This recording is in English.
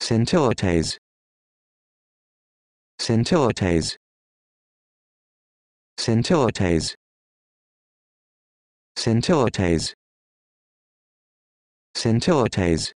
scintillates scintillates scintillates scintillates scintillates